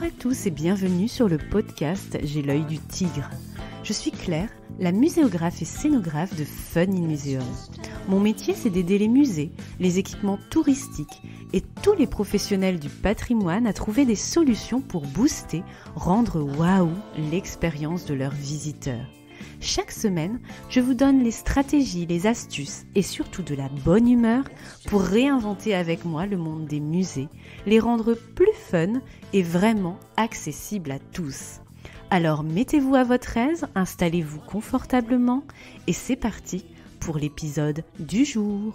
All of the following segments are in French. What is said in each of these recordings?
Bonjour à tous et bienvenue sur le podcast J'ai l'œil du tigre. Je suis Claire, la muséographe et scénographe de Fun in Museum. Mon métier, c'est d'aider les musées, les équipements touristiques et tous les professionnels du patrimoine à trouver des solutions pour booster, rendre waouh l'expérience de leurs visiteurs. Chaque semaine, je vous donne les stratégies, les astuces et surtout de la bonne humeur pour réinventer avec moi le monde des musées, les rendre plus fun et vraiment accessibles à tous. Alors mettez-vous à votre aise, installez-vous confortablement et c'est parti pour l'épisode du jour.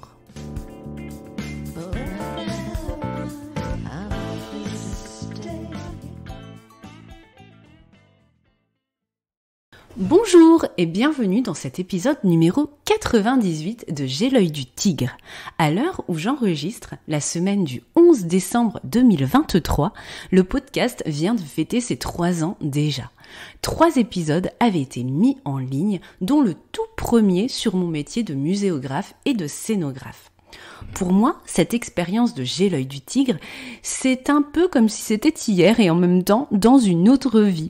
Bonjour et bienvenue dans cet épisode numéro 98 de J'ai l'œil du tigre. À l'heure où j'enregistre, la semaine du 11 décembre 2023, le podcast vient de fêter ses trois ans déjà. Trois épisodes avaient été mis en ligne, dont le tout premier sur mon métier de muséographe et de scénographe. Pour moi, cette expérience de J'ai l'œil du tigre, c'est un peu comme si c'était hier et en même temps dans une autre vie.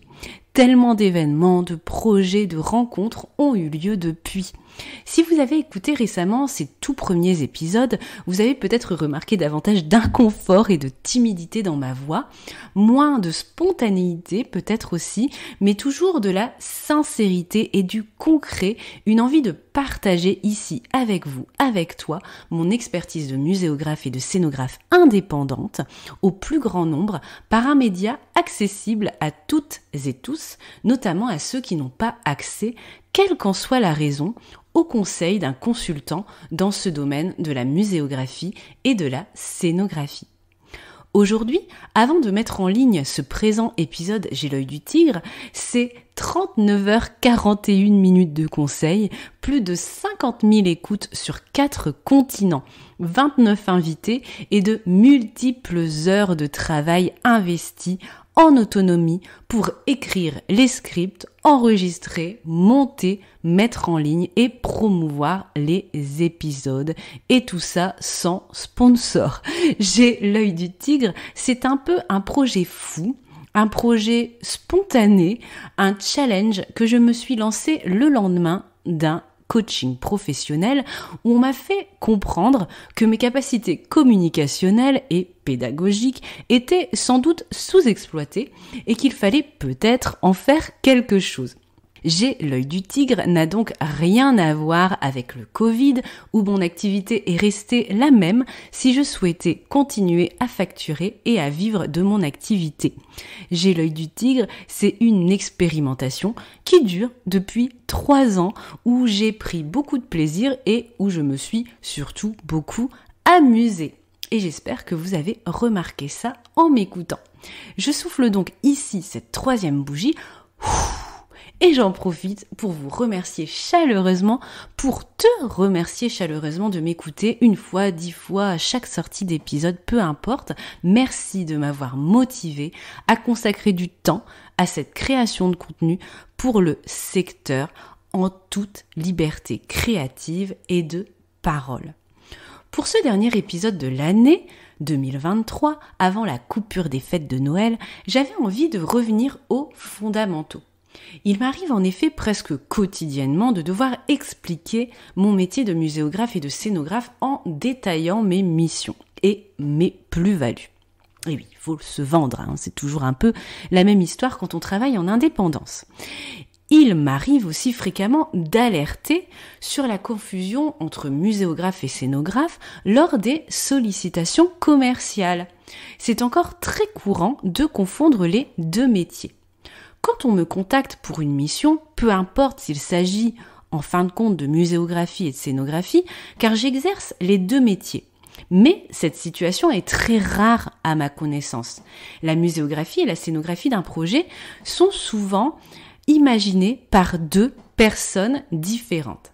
Tellement d'événements, de projets, de rencontres ont eu lieu depuis. Si vous avez écouté récemment ces tout premiers épisodes, vous avez peut-être remarqué davantage d'inconfort et de timidité dans ma voix, moins de spontanéité peut-être aussi, mais toujours de la sincérité et du concret, une envie de partager ici avec vous, avec toi, mon expertise de muséographe et de scénographe indépendante au plus grand nombre par un média accessible à toutes et tous, notamment à ceux qui n'ont pas accès quelle qu'en soit la raison, au conseil d'un consultant dans ce domaine de la muséographie et de la scénographie. Aujourd'hui, avant de mettre en ligne ce présent épisode J'ai l'œil du tigre, c'est 39h41 minutes de conseil, plus de 50 000 écoutes sur 4 continents, 29 invités et de multiples heures de travail investies en autonomie pour écrire les scripts, enregistrer, monter, mettre en ligne et promouvoir les épisodes. Et tout ça sans sponsor. J'ai l'œil du tigre, c'est un peu un projet fou un projet spontané, un challenge que je me suis lancé le lendemain d'un coaching professionnel où on m'a fait comprendre que mes capacités communicationnelles et pédagogiques étaient sans doute sous-exploitées et qu'il fallait peut-être en faire quelque chose. J'ai l'œil du tigre n'a donc rien à voir avec le Covid où mon activité est restée la même si je souhaitais continuer à facturer et à vivre de mon activité. J'ai l'œil du tigre, c'est une expérimentation qui dure depuis trois ans où j'ai pris beaucoup de plaisir et où je me suis surtout beaucoup amusée et j'espère que vous avez remarqué ça en m'écoutant. Je souffle donc ici cette troisième bougie. Et j'en profite pour vous remercier chaleureusement, pour te remercier chaleureusement de m'écouter une fois, dix fois, à chaque sortie d'épisode, peu importe. Merci de m'avoir motivé à consacrer du temps à cette création de contenu pour le secteur en toute liberté créative et de parole. Pour ce dernier épisode de l'année 2023, avant la coupure des fêtes de Noël, j'avais envie de revenir aux fondamentaux. Il m'arrive en effet presque quotidiennement de devoir expliquer mon métier de muséographe et de scénographe en détaillant mes missions et mes plus-values. Et oui, il faut se vendre, hein, c'est toujours un peu la même histoire quand on travaille en indépendance. Il m'arrive aussi fréquemment d'alerter sur la confusion entre muséographe et scénographe lors des sollicitations commerciales. C'est encore très courant de confondre les deux métiers. Quand on me contacte pour une mission, peu importe s'il s'agit en fin de compte de muséographie et de scénographie, car j'exerce les deux métiers. Mais cette situation est très rare à ma connaissance. La muséographie et la scénographie d'un projet sont souvent imaginées par deux personnes différentes.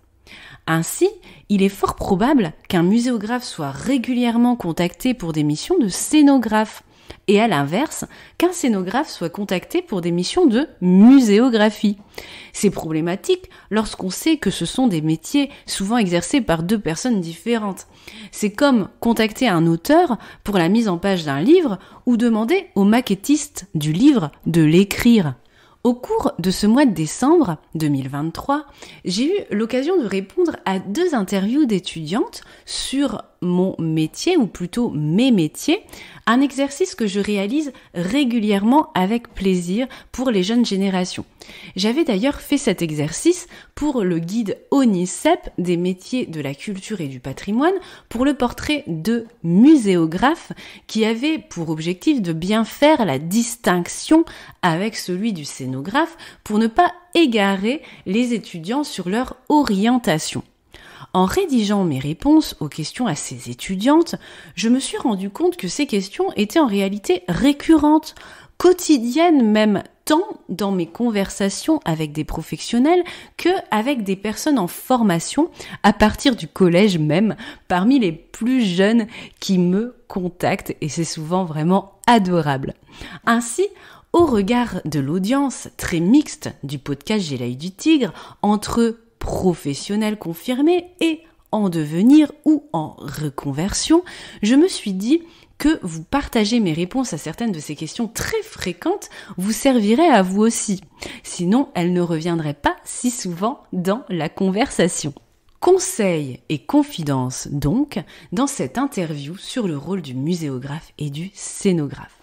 Ainsi, il est fort probable qu'un muséographe soit régulièrement contacté pour des missions de scénographe, et à l'inverse, qu'un scénographe soit contacté pour des missions de muséographie. C'est problématique lorsqu'on sait que ce sont des métiers souvent exercés par deux personnes différentes. C'est comme contacter un auteur pour la mise en page d'un livre ou demander au maquettiste du livre de l'écrire. Au cours de ce mois de décembre 2023, j'ai eu l'occasion de répondre à deux interviews d'étudiantes sur mon métier, ou plutôt mes métiers, un exercice que je réalise régulièrement avec plaisir pour les jeunes générations. J'avais d'ailleurs fait cet exercice pour le guide ONICEP des métiers de la culture et du patrimoine pour le portrait de muséographe qui avait pour objectif de bien faire la distinction avec celui du scénographe pour ne pas égarer les étudiants sur leur orientation. En rédigeant mes réponses aux questions à ces étudiantes, je me suis rendu compte que ces questions étaient en réalité récurrentes, quotidiennes même, tant dans mes conversations avec des professionnels que avec des personnes en formation à partir du collège même, parmi les plus jeunes qui me contactent et c'est souvent vraiment adorable. Ainsi, au regard de l'audience très mixte du podcast J'ai du tigre, entre professionnel confirmé et en devenir ou en reconversion, je me suis dit que vous partagez mes réponses à certaines de ces questions très fréquentes vous servirait à vous aussi. Sinon, elles ne reviendraient pas si souvent dans la conversation. Conseil et confidence donc dans cette interview sur le rôle du muséographe et du scénographe.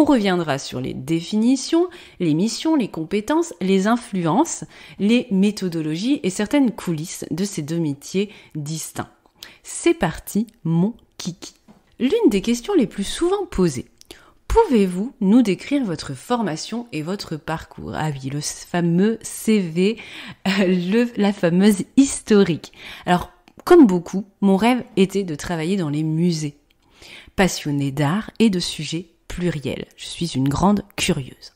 On reviendra sur les définitions, les missions, les compétences, les influences, les méthodologies et certaines coulisses de ces deux métiers distincts. C'est parti, mon kiki. L'une des questions les plus souvent posées. Pouvez-vous nous décrire votre formation et votre parcours Ah oui, le fameux CV, euh, la fameuse historique. Alors, comme beaucoup, mon rêve était de travailler dans les musées, passionné d'art et de sujets je suis une grande curieuse.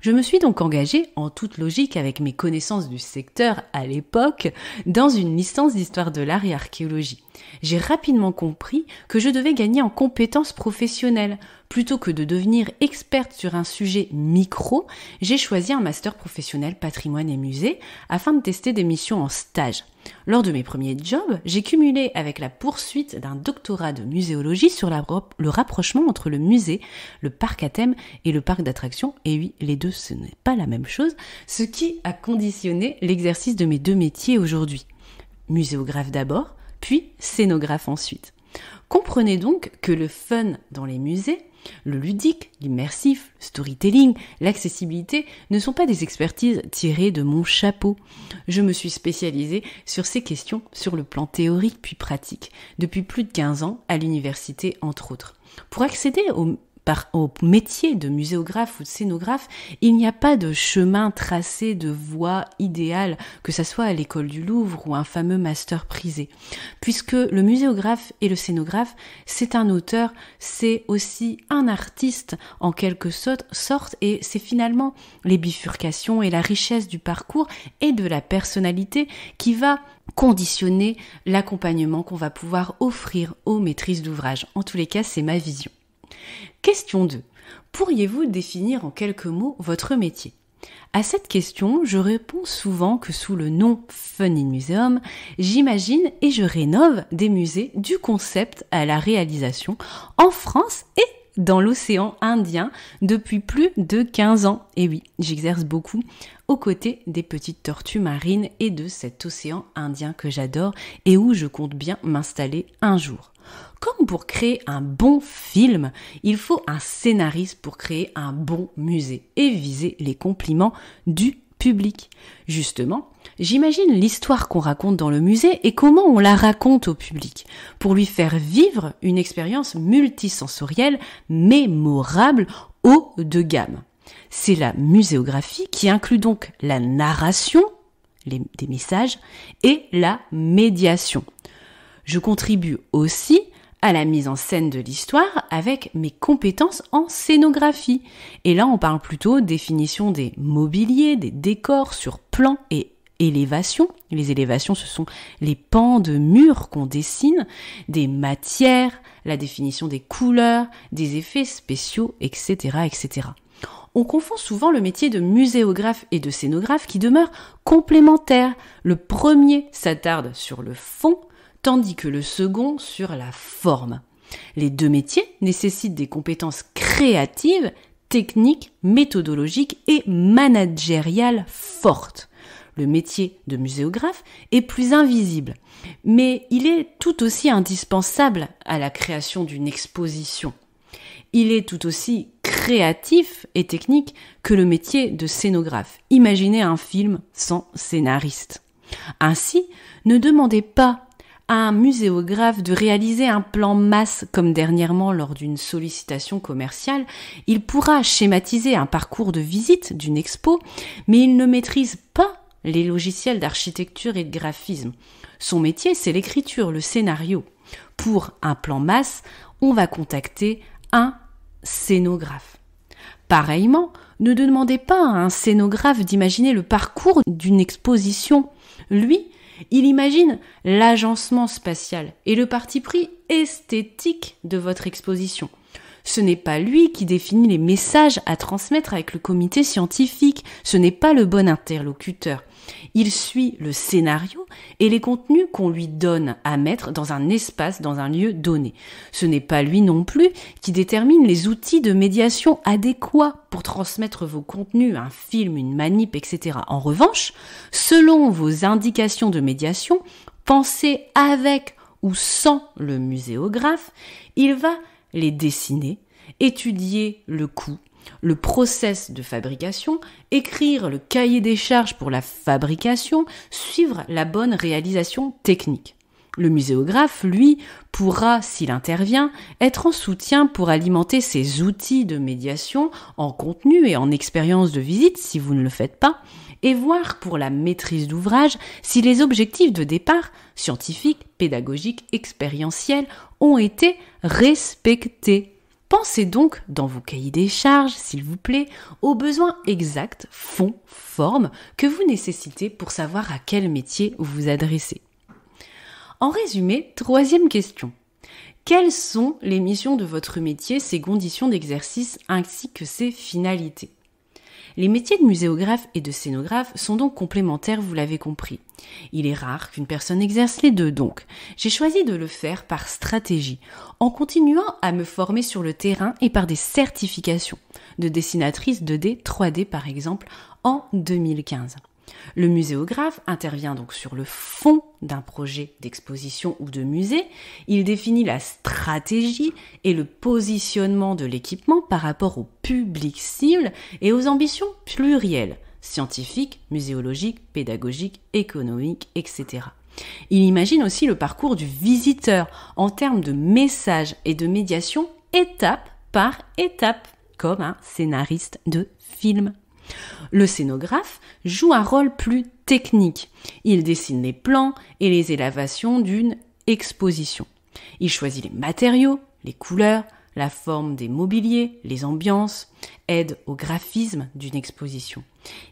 Je me suis donc engagée, en toute logique avec mes connaissances du secteur à l'époque, dans une licence d'histoire de l'art et archéologie. J'ai rapidement compris que je devais gagner en compétences professionnelles, Plutôt que de devenir experte sur un sujet micro, j'ai choisi un master professionnel patrimoine et musée afin de tester des missions en stage. Lors de mes premiers jobs, j'ai cumulé avec la poursuite d'un doctorat de muséologie sur le rapprochement entre le musée, le parc à thème et le parc d'attractions. Et oui, les deux, ce n'est pas la même chose, ce qui a conditionné l'exercice de mes deux métiers aujourd'hui. Muséographe d'abord, puis scénographe ensuite. Comprenez donc que le fun dans les musées le ludique, l'immersif, le storytelling, l'accessibilité ne sont pas des expertises tirées de mon chapeau. Je me suis spécialisée sur ces questions sur le plan théorique puis pratique, depuis plus de 15 ans à l'université entre autres. Pour accéder aux au métier de muséographe ou de scénographe, il n'y a pas de chemin tracé, de voie idéale, que ce soit à l'école du Louvre ou un fameux master prisé. Puisque le muséographe et le scénographe, c'est un auteur, c'est aussi un artiste en quelque sorte, et c'est finalement les bifurcations et la richesse du parcours et de la personnalité qui va conditionner l'accompagnement qu'on va pouvoir offrir aux maîtrises d'ouvrage. En tous les cas, c'est ma vision. Question 2. Pourriez-vous définir en quelques mots votre métier à cette question, je réponds souvent que sous le nom Fun Museum, j'imagine et je rénove des musées du concept à la réalisation en France et dans l'océan Indien depuis plus de 15 ans. Et oui, j'exerce beaucoup aux côtés des petites tortues marines et de cet océan indien que j'adore et où je compte bien m'installer un jour. Comme pour créer un bon film, il faut un scénariste pour créer un bon musée et viser les compliments du public. Justement, j'imagine l'histoire qu'on raconte dans le musée et comment on la raconte au public, pour lui faire vivre une expérience multisensorielle mémorable haut de gamme c'est la muséographie qui inclut donc la narration des messages et la médiation. Je contribue aussi à la mise en scène de l'histoire avec mes compétences en scénographie. Et là, on parle plutôt définition des mobiliers, des décors sur plan et élévation. Les élévations, ce sont les pans de murs qu'on dessine, des matières, la définition des couleurs, des effets spéciaux, etc., etc on confond souvent le métier de muséographe et de scénographe qui demeure complémentaire. Le premier s'attarde sur le fond, tandis que le second sur la forme. Les deux métiers nécessitent des compétences créatives, techniques, méthodologiques et managériales fortes. Le métier de muséographe est plus invisible, mais il est tout aussi indispensable à la création d'une exposition. Il est tout aussi créatif et technique que le métier de scénographe. Imaginez un film sans scénariste. Ainsi, ne demandez pas à un muséographe de réaliser un plan masse comme dernièrement lors d'une sollicitation commerciale, il pourra schématiser un parcours de visite d'une expo, mais il ne maîtrise pas les logiciels d'architecture et de graphisme. Son métier, c'est l'écriture, le scénario. Pour un plan masse, on va contacter un scénographe. Pareillement, ne demandez pas à un scénographe d'imaginer le parcours d'une exposition. Lui, il imagine l'agencement spatial et le parti pris esthétique de votre exposition. Ce n'est pas lui qui définit les messages à transmettre avec le comité scientifique, ce n'est pas le bon interlocuteur. Il suit le scénario et les contenus qu'on lui donne à mettre dans un espace, dans un lieu donné. Ce n'est pas lui non plus qui détermine les outils de médiation adéquats pour transmettre vos contenus, un film, une manip, etc. En revanche, selon vos indications de médiation, pensez avec ou sans le muséographe, il va les dessiner, étudier le coût, le process de fabrication, écrire le cahier des charges pour la fabrication, suivre la bonne réalisation technique. Le muséographe, lui, pourra, s'il intervient, être en soutien pour alimenter ses outils de médiation en contenu et en expérience de visite si vous ne le faites pas, et voir pour la maîtrise d'ouvrage si les objectifs de départ, scientifiques, pédagogiques, expérientiels, ont été respectés. Pensez donc, dans vos cahiers des charges, s'il vous plaît, aux besoins exacts, fonds, formes que vous nécessitez pour savoir à quel métier vous vous adressez. En résumé, troisième question. Quelles sont les missions de votre métier, ses conditions d'exercice ainsi que ses finalités les métiers de muséographe et de scénographe sont donc complémentaires, vous l'avez compris. Il est rare qu'une personne exerce les deux donc. J'ai choisi de le faire par stratégie, en continuant à me former sur le terrain et par des certifications de dessinatrice 2D, 3D par exemple, en 2015. Le muséographe intervient donc sur le fond d'un projet d'exposition ou de musée, il définit la stratégie et le positionnement de l'équipement par rapport au public cible et aux ambitions plurielles, scientifiques, muséologiques, pédagogiques, économiques, etc. Il imagine aussi le parcours du visiteur en termes de messages et de médiation étape par étape, comme un scénariste de film. Le scénographe joue un rôle plus technique. Il dessine les plans et les élévations d'une exposition. Il choisit les matériaux, les couleurs, la forme des mobiliers, les ambiances, aide au graphisme d'une exposition.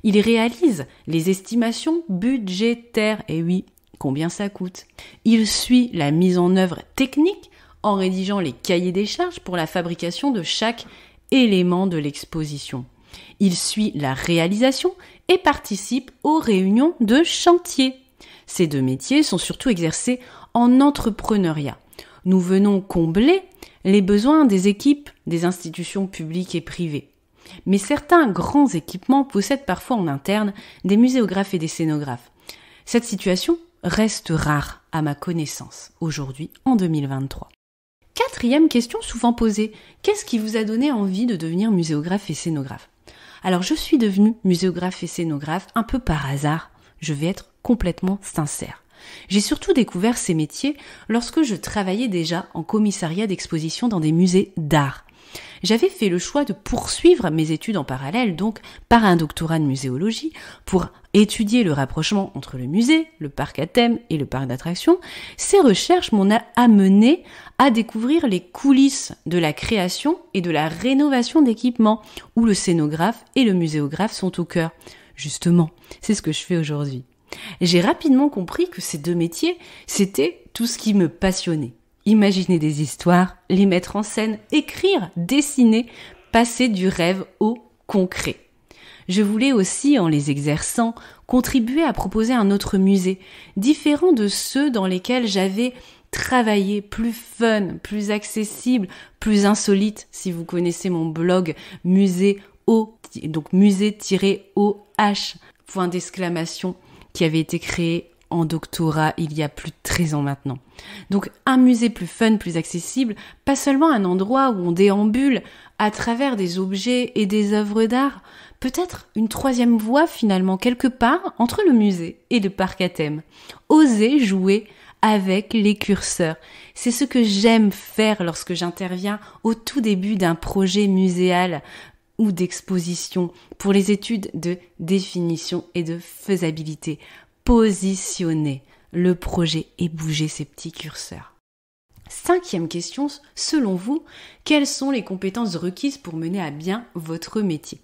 Il réalise les estimations budgétaires, et oui, combien ça coûte. Il suit la mise en œuvre technique en rédigeant les cahiers des charges pour la fabrication de chaque élément de l'exposition. Il suit la réalisation et participe aux réunions de chantier. Ces deux métiers sont surtout exercés en entrepreneuriat. Nous venons combler les besoins des équipes des institutions publiques et privées. Mais certains grands équipements possèdent parfois en interne des muséographes et des scénographes. Cette situation reste rare à ma connaissance aujourd'hui en 2023. Quatrième question souvent posée, qu'est-ce qui vous a donné envie de devenir muséographe et scénographe alors je suis devenue muséographe et scénographe un peu par hasard, je vais être complètement sincère. J'ai surtout découvert ces métiers lorsque je travaillais déjà en commissariat d'exposition dans des musées d'art j'avais fait le choix de poursuivre mes études en parallèle, donc par un doctorat de muséologie, pour étudier le rapprochement entre le musée, le parc à thème et le parc d'attractions. Ces recherches m'ont amené à découvrir les coulisses de la création et de la rénovation d'équipements, où le scénographe et le muséographe sont au cœur. Justement, c'est ce que je fais aujourd'hui. J'ai rapidement compris que ces deux métiers, c'était tout ce qui me passionnait imaginer des histoires, les mettre en scène, écrire, dessiner, passer du rêve au concret. Je voulais aussi, en les exerçant, contribuer à proposer un autre musée, différent de ceux dans lesquels j'avais travaillé, plus fun, plus accessible, plus insolite, si vous connaissez mon blog musée o, donc musée-oh, point d'exclamation, qui avait été créé en doctorat il y a plus de 13 ans maintenant. Donc un musée plus fun, plus accessible, pas seulement un endroit où on déambule à travers des objets et des œuvres d'art, peut-être une troisième voie finalement quelque part entre le musée et le parc à thème. Oser jouer avec les curseurs. C'est ce que j'aime faire lorsque j'interviens au tout début d'un projet muséal ou d'exposition pour les études de définition et de faisabilité positionner le projet et bouger ses petits curseurs. Cinquième question, selon vous, quelles sont les compétences requises pour mener à bien votre métier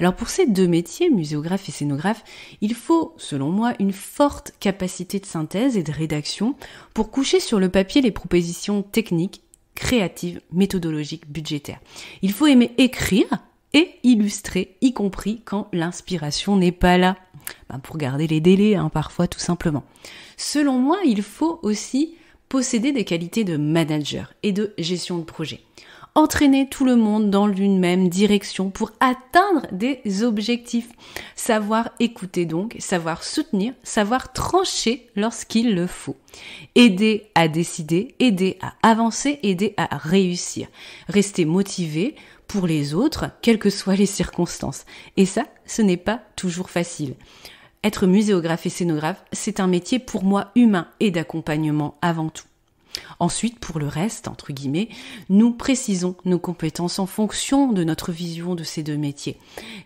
alors pour ces deux métiers, muséographe et scénographe, il faut, selon moi, une forte capacité de synthèse et de rédaction pour coucher sur le papier les propositions techniques, créatives, méthodologiques, budgétaires. Il faut aimer écrire et illustrer, y compris quand l'inspiration n'est pas là. Ben, pour garder les délais, hein, parfois tout simplement. Selon moi, il faut aussi posséder des qualités de manager et de gestion de projet. Entraîner tout le monde dans l'une même direction pour atteindre des objectifs. Savoir écouter donc, savoir soutenir, savoir trancher lorsqu'il le faut. Aider à décider, aider à avancer, aider à réussir. Rester motivé, pour les autres, quelles que soient les circonstances. Et ça, ce n'est pas toujours facile. Être muséographe et scénographe, c'est un métier pour moi humain et d'accompagnement avant tout. Ensuite, pour le reste, entre guillemets, nous précisons nos compétences en fonction de notre vision de ces deux métiers.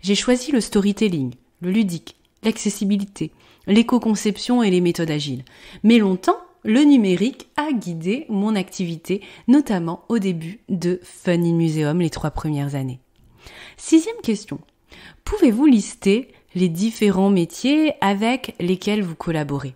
J'ai choisi le storytelling, le ludique, l'accessibilité, l'éco-conception et les méthodes agiles. Mais longtemps, le numérique a guidé mon activité, notamment au début de Funny Museum les trois premières années. Sixième question. Pouvez-vous lister les différents métiers avec lesquels vous collaborez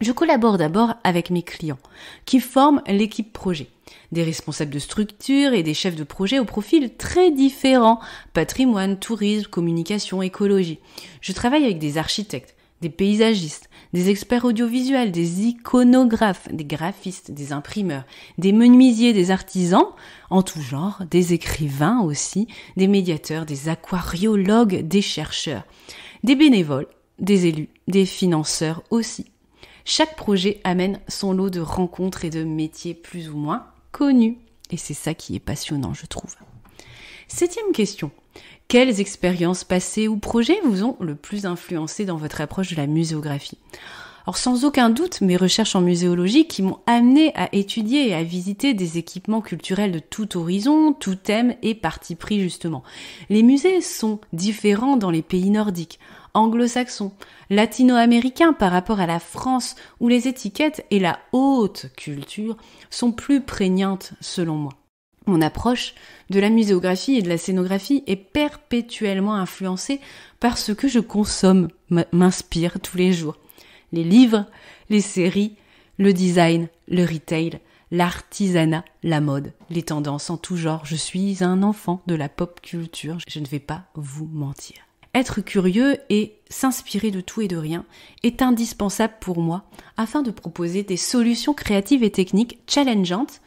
je collabore d'abord avec mes clients, qui forment l'équipe projet. Des responsables de structure et des chefs de projet au profil très différents, patrimoine, tourisme, communication, écologie. Je travaille avec des architectes, des paysagistes, des experts audiovisuels, des iconographes, des graphistes, des imprimeurs, des menuisiers, des artisans, en tout genre, des écrivains aussi, des médiateurs, des aquariologues, des chercheurs, des bénévoles, des élus, des financeurs aussi. Chaque projet amène son lot de rencontres et de métiers plus ou moins connus. Et c'est ça qui est passionnant, je trouve. Septième question. Quelles expériences passées ou projets vous ont le plus influencé dans votre approche de la muséographie alors sans aucun doute, mes recherches en muséologie qui m'ont amené à étudier et à visiter des équipements culturels de tout horizon, tout thème et parti pris justement. Les musées sont différents dans les pays nordiques, anglo-saxons, latino-américains par rapport à la France où les étiquettes et la haute culture sont plus prégnantes selon moi. Mon approche de la muséographie et de la scénographie est perpétuellement influencée par ce que je consomme, m'inspire tous les jours. Les livres, les séries, le design, le retail, l'artisanat, la mode, les tendances en tout genre. Je suis un enfant de la pop culture, je ne vais pas vous mentir. Être curieux et s'inspirer de tout et de rien est indispensable pour moi afin de proposer des solutions créatives et techniques challengeantes,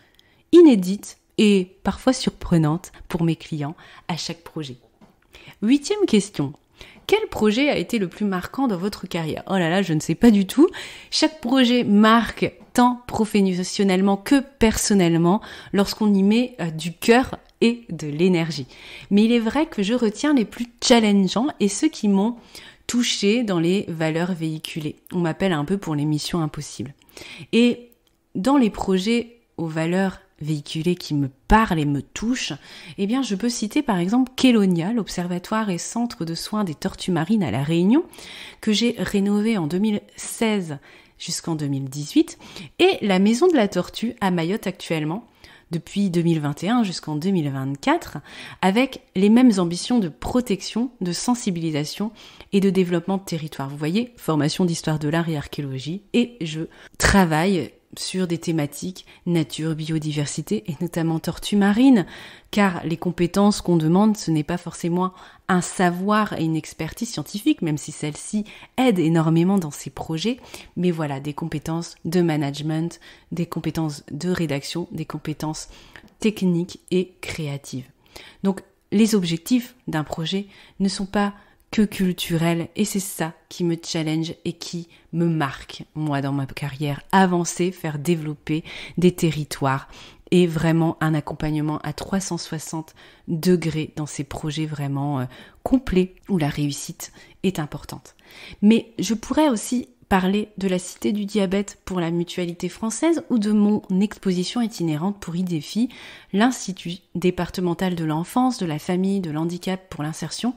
inédites et parfois surprenante pour mes clients à chaque projet. Huitième question. Quel projet a été le plus marquant dans votre carrière Oh là là, je ne sais pas du tout. Chaque projet marque tant professionnellement que personnellement lorsqu'on y met euh, du cœur et de l'énergie. Mais il est vrai que je retiens les plus challengeants et ceux qui m'ont touché dans les valeurs véhiculées. On m'appelle un peu pour les missions impossibles. Et dans les projets aux valeurs véhiculés qui me parle et me touche, eh bien je peux citer par exemple Kélonia, l'observatoire et centre de soins des tortues marines à La Réunion, que j'ai rénové en 2016 jusqu'en 2018, et la maison de la tortue à Mayotte actuellement, depuis 2021 jusqu'en 2024, avec les mêmes ambitions de protection, de sensibilisation et de développement de territoire. Vous voyez, formation d'histoire de l'art et archéologie, et je travaille sur des thématiques nature, biodiversité et notamment tortue marine, car les compétences qu'on demande, ce n'est pas forcément un savoir et une expertise scientifique, même si celle-ci aide énormément dans ces projets, mais voilà, des compétences de management, des compétences de rédaction, des compétences techniques et créatives. Donc les objectifs d'un projet ne sont pas culturel et c'est ça qui me challenge et qui me marque moi dans ma carrière avancer faire développer des territoires et vraiment un accompagnement à 360 degrés dans ces projets vraiment euh, complets où la réussite est importante. Mais je pourrais aussi parler de la cité du diabète pour la mutualité française ou de mon exposition itinérante pour IDEFI, l'Institut départemental de l'enfance, de la famille, de l'handicap pour l'insertion,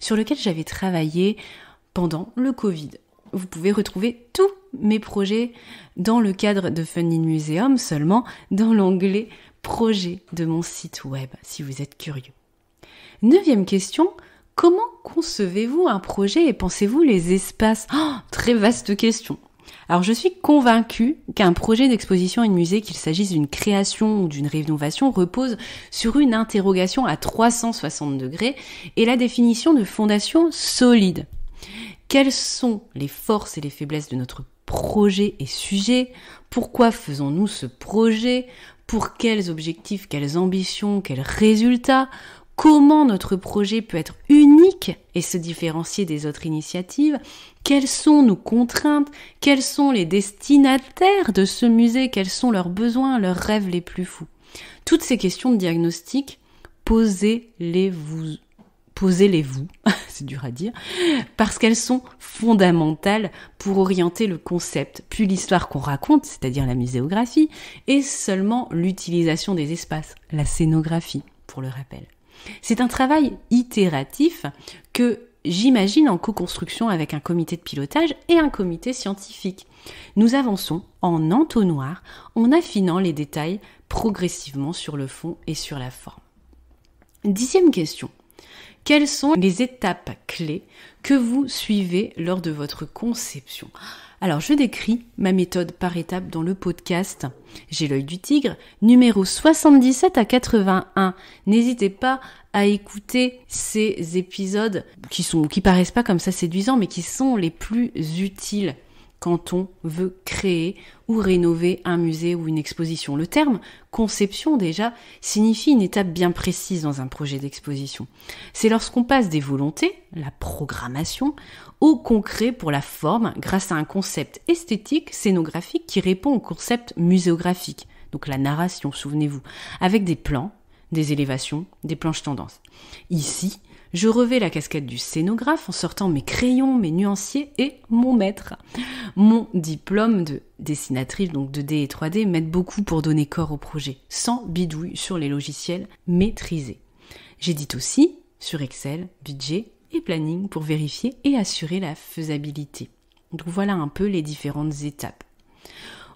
sur lequel j'avais travaillé pendant le Covid. Vous pouvez retrouver tous mes projets dans le cadre de Funny Museum, seulement dans l'onglet Projet de mon site web, si vous êtes curieux. Neuvième question, Comment concevez-vous un projet et pensez-vous les espaces oh, Très vaste question. Alors je suis convaincue qu'un projet d'exposition et de musée, qu'il s'agisse d'une création ou d'une rénovation, repose sur une interrogation à 360 degrés et la définition de fondation solide. Quelles sont les forces et les faiblesses de notre projet et sujet Pourquoi faisons-nous ce projet Pour quels objectifs, quelles ambitions, quels résultats comment notre projet peut être unique et se différencier des autres initiatives, quelles sont nos contraintes, quels sont les destinataires de ce musée, quels sont leurs besoins, leurs rêves les plus fous. Toutes ces questions de diagnostic, posez-les vous. Posez-les vous, c'est dur à dire, parce qu'elles sont fondamentales pour orienter le concept, puis l'histoire qu'on raconte, c'est-à-dire la muséographie, et seulement l'utilisation des espaces, la scénographie, pour le rappel. C'est un travail itératif que j'imagine en co-construction avec un comité de pilotage et un comité scientifique. Nous avançons en entonnoir en affinant les détails progressivement sur le fond et sur la forme. Dixième question. Quelles sont les étapes clés que vous suivez lors de votre conception alors je décris ma méthode par étapes dans le podcast J'ai l'œil du tigre, numéro 77 à 81. N'hésitez pas à écouter ces épisodes qui sont qui paraissent pas comme ça séduisants mais qui sont les plus utiles quand on veut créer ou rénover un musée ou une exposition. Le terme conception déjà signifie une étape bien précise dans un projet d'exposition. C'est lorsqu'on passe des volontés, la programmation, au concret pour la forme grâce à un concept esthétique, scénographique qui répond au concept muséographique, donc la narration, souvenez-vous, avec des plans, des élévations, des planches tendances. Ici, je revais la casquette du scénographe en sortant mes crayons, mes nuanciers et mon maître. Mon diplôme de dessinatrice, donc de d et 3D, m'aide beaucoup pour donner corps au projet, sans bidouille sur les logiciels maîtrisés. J'édite aussi sur Excel, budget et planning pour vérifier et assurer la faisabilité. Donc voilà un peu les différentes étapes.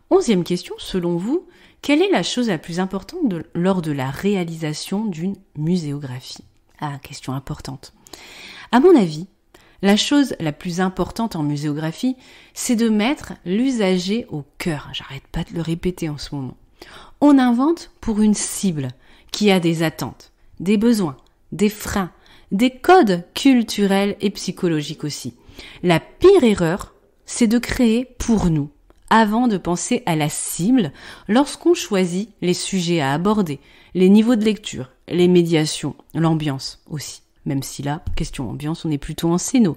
Onzième question, selon vous, quelle est la chose la plus importante lors de la réalisation d'une muséographie ah, question importante. À mon avis, la chose la plus importante en muséographie, c'est de mettre l'usager au cœur. J'arrête pas de le répéter en ce moment. On invente pour une cible qui a des attentes, des besoins, des freins, des codes culturels et psychologiques aussi. La pire erreur, c'est de créer pour nous, avant de penser à la cible lorsqu'on choisit les sujets à aborder, les niveaux de lecture, les médiations, l'ambiance aussi. Même si là, question ambiance, on est plutôt en scéno.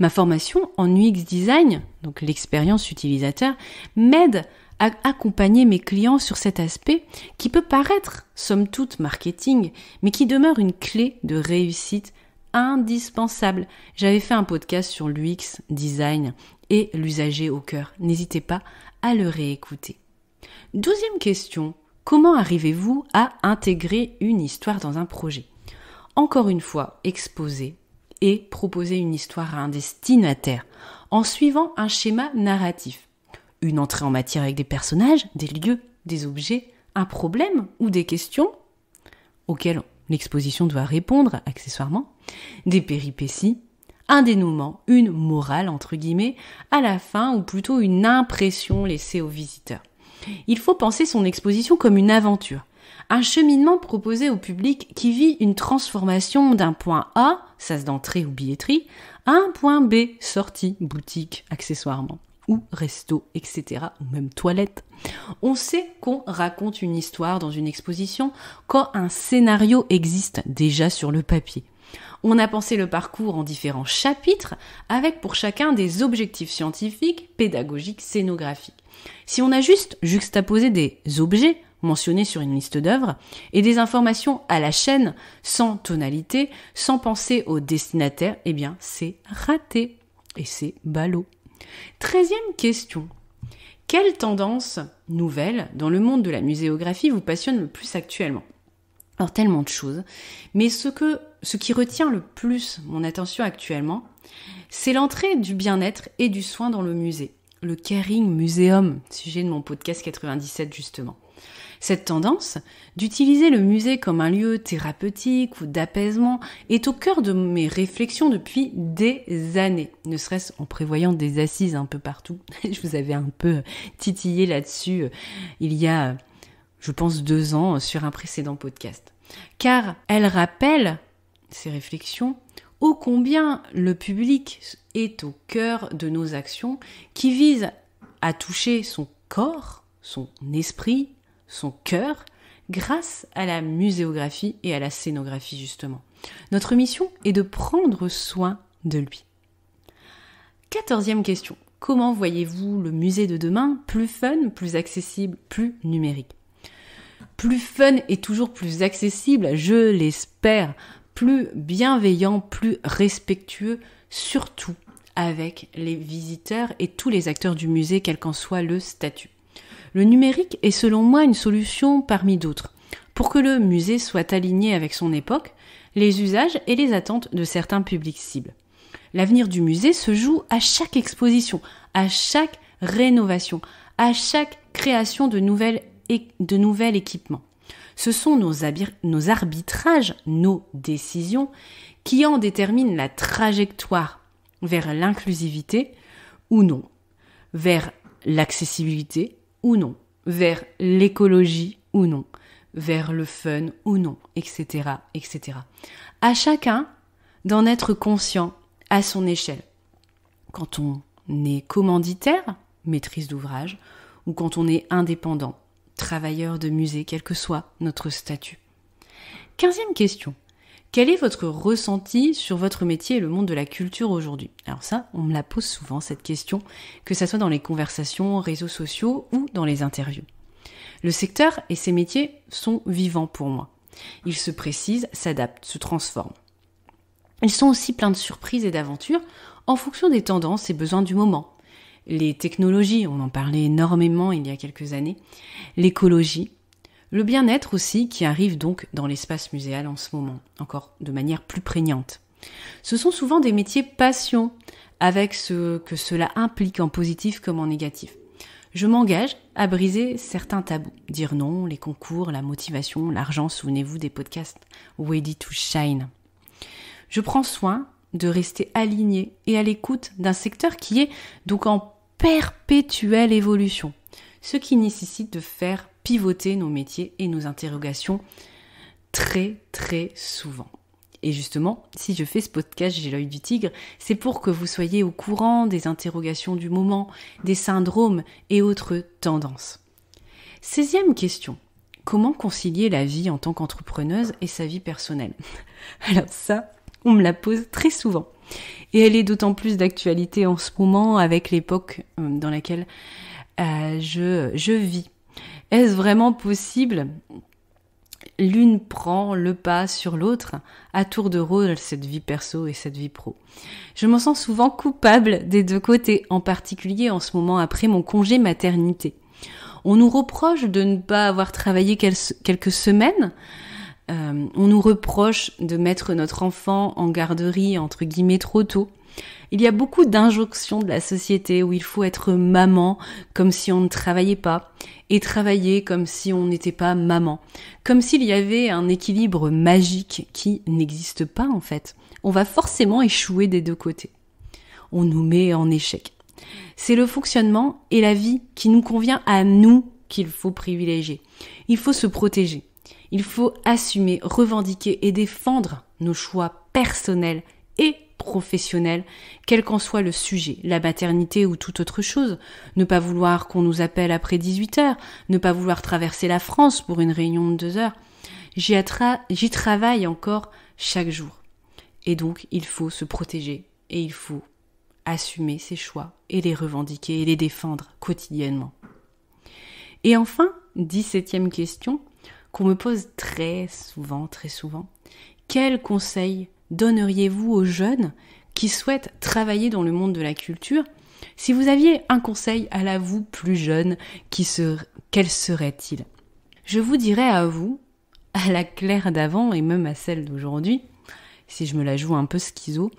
Ma formation en UX design, donc l'expérience utilisateur, m'aide à accompagner mes clients sur cet aspect qui peut paraître, somme toute, marketing, mais qui demeure une clé de réussite indispensable. J'avais fait un podcast sur l'UX design et l'usager au cœur. N'hésitez pas à le réécouter. Deuxième question, comment arrivez-vous à intégrer une histoire dans un projet Encore une fois, exposer et proposer une histoire à un destinataire en suivant un schéma narratif. Une entrée en matière avec des personnages, des lieux, des objets, un problème ou des questions auxquelles l'exposition doit répondre accessoirement, des péripéties, un dénouement, une morale entre guillemets, à la fin ou plutôt une impression laissée aux visiteurs. Il faut penser son exposition comme une aventure, un cheminement proposé au public qui vit une transformation d'un point A, sas d'entrée ou billetterie, à un point B, sortie, boutique, accessoirement ou resto, etc., ou même toilette. On sait qu'on raconte une histoire dans une exposition quand un scénario existe déjà sur le papier. On a pensé le parcours en différents chapitres, avec pour chacun des objectifs scientifiques, pédagogiques, scénographiques. Si on a juste juxtaposé des objets mentionnés sur une liste d'œuvres et des informations à la chaîne, sans tonalité, sans penser au destinataire, eh bien c'est raté et c'est ballot. Treizième question. Quelle tendance nouvelle dans le monde de la muséographie vous passionne le plus actuellement alors tellement de choses, mais ce que ce qui retient le plus mon attention actuellement, c'est l'entrée du bien-être et du soin dans le musée, le Caring Museum, sujet de mon podcast 97 justement. Cette tendance d'utiliser le musée comme un lieu thérapeutique ou d'apaisement est au cœur de mes réflexions depuis des années, ne serait-ce en prévoyant des assises un peu partout. Je vous avais un peu titillé là-dessus euh, il y a, je pense, deux ans sur un précédent podcast. Car elle rappelle ces réflexions, ô combien le public est au cœur de nos actions qui visent à toucher son corps, son esprit, son cœur, grâce à la muséographie et à la scénographie justement. Notre mission est de prendre soin de lui. Quatorzième question. Comment voyez-vous le musée de demain plus fun, plus accessible, plus numérique Plus fun et toujours plus accessible, je l'espère, plus bienveillant, plus respectueux, surtout avec les visiteurs et tous les acteurs du musée, quel qu'en soit le statut. Le numérique est selon moi une solution parmi d'autres. Pour que le musée soit aligné avec son époque, les usages et les attentes de certains publics cibles. L'avenir du musée se joue à chaque exposition, à chaque rénovation, à chaque création de, nouvelles, de nouvel équipement. Ce sont nos, arbitrages, nos décisions, qui en déterminent la trajectoire vers l'inclusivité ou non, vers l'accessibilité ou non, vers l'écologie ou non, vers le fun ou non, etc., etc. À chacun d'en être conscient à son échelle. Quand on est commanditaire, maîtrise d'ouvrage, ou quand on est indépendant, travailleurs de musée, quel que soit notre statut. Quinzième question. Quel est votre ressenti sur votre métier et le monde de la culture aujourd'hui Alors ça, on me la pose souvent, cette question, que ce soit dans les conversations, réseaux sociaux ou dans les interviews. Le secteur et ses métiers sont vivants pour moi. Ils se précisent, s'adaptent, se transforment. Ils sont aussi pleins de surprises et d'aventures en fonction des tendances et besoins du moment les technologies, on en parlait énormément il y a quelques années, l'écologie, le bien-être aussi qui arrive donc dans l'espace muséal en ce moment, encore de manière plus prégnante. Ce sont souvent des métiers passion, avec ce que cela implique en positif comme en négatif. Je m'engage à briser certains tabous, dire non, les concours, la motivation, l'argent, souvenez-vous des podcasts Ready to Shine. Je prends soin de rester aligné et à l'écoute d'un secteur qui est donc en perpétuelle évolution, ce qui nécessite de faire pivoter nos métiers et nos interrogations très très souvent. Et justement, si je fais ce podcast J'ai l'œil du tigre, c'est pour que vous soyez au courant des interrogations du moment, des syndromes et autres tendances. 16 question. Comment concilier la vie en tant qu'entrepreneuse et sa vie personnelle Alors ça, on me la pose très souvent. Et elle est d'autant plus d'actualité en ce moment avec l'époque euh, dans laquelle euh, je, je vis. Est-ce vraiment possible L'une prend le pas sur l'autre, à tour de rôle cette vie perso et cette vie pro. Je m'en sens souvent coupable des deux côtés, en particulier en ce moment après mon congé maternité. On nous reproche de ne pas avoir travaillé quelques semaines, euh, on nous reproche de mettre notre enfant en garderie entre guillemets trop tôt. Il y a beaucoup d'injonctions de la société où il faut être maman comme si on ne travaillait pas et travailler comme si on n'était pas maman. Comme s'il y avait un équilibre magique qui n'existe pas en fait. On va forcément échouer des deux côtés. On nous met en échec. C'est le fonctionnement et la vie qui nous convient à nous qu'il faut privilégier. Il faut se protéger. Il faut assumer, revendiquer et défendre nos choix personnels et professionnels, quel qu'en soit le sujet, la maternité ou toute autre chose, ne pas vouloir qu'on nous appelle après 18 heures, ne pas vouloir traverser la France pour une réunion de deux heures. J'y, travaille encore chaque jour. Et donc, il faut se protéger et il faut assumer ses choix et les revendiquer et les défendre quotidiennement. Et enfin, dix-septième question, qu'on me pose très souvent, très souvent. Quel conseil donneriez-vous aux jeunes qui souhaitent travailler dans le monde de la culture Si vous aviez un conseil à la vous plus jeune, qui quel serait-il Je vous dirais à vous, à la Claire d'avant et même à celle d'aujourd'hui, si je me la joue un peu schizo,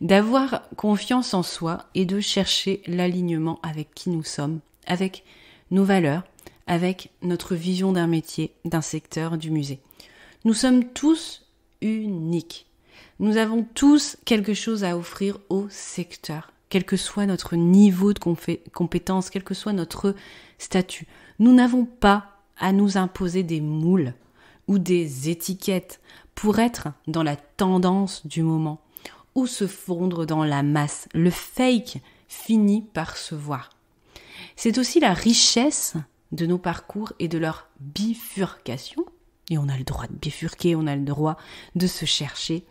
d'avoir confiance en soi et de chercher l'alignement avec qui nous sommes, avec nos valeurs, avec notre vision d'un métier, d'un secteur, du musée. Nous sommes tous uniques. Nous avons tous quelque chose à offrir au secteur, quel que soit notre niveau de compétence, quel que soit notre statut. Nous n'avons pas à nous imposer des moules ou des étiquettes pour être dans la tendance du moment ou se fondre dans la masse. Le fake finit par se voir. C'est aussi la richesse de nos parcours et de leurs bifurcation, et on a le droit de bifurquer, on a le droit de se chercher,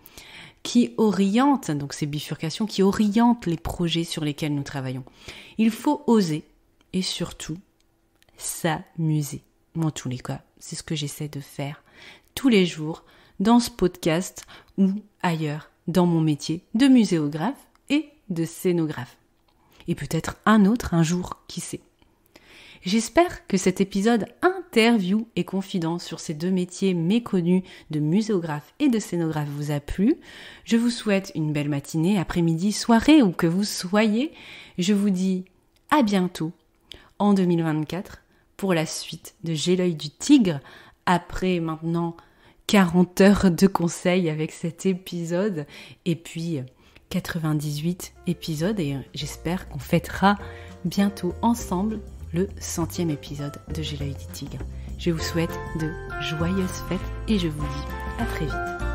qui orientent, donc ces bifurcations, qui orientent les projets sur lesquels nous travaillons. Il faut oser et surtout s'amuser. En tous les cas, c'est ce que j'essaie de faire tous les jours dans ce podcast ou ailleurs dans mon métier de muséographe et de scénographe. Et peut-être un autre un jour, qui sait. J'espère que cet épisode interview et confident sur ces deux métiers méconnus de muséographe et de scénographe vous a plu. Je vous souhaite une belle matinée, après-midi, soirée ou que vous soyez. Je vous dis à bientôt en 2024 pour la suite de J'ai l'œil du tigre après maintenant 40 heures de conseils avec cet épisode et puis 98 épisodes et j'espère qu'on fêtera bientôt ensemble le centième épisode de J'ai tigre. Je vous souhaite de joyeuses fêtes et je vous dis à très vite.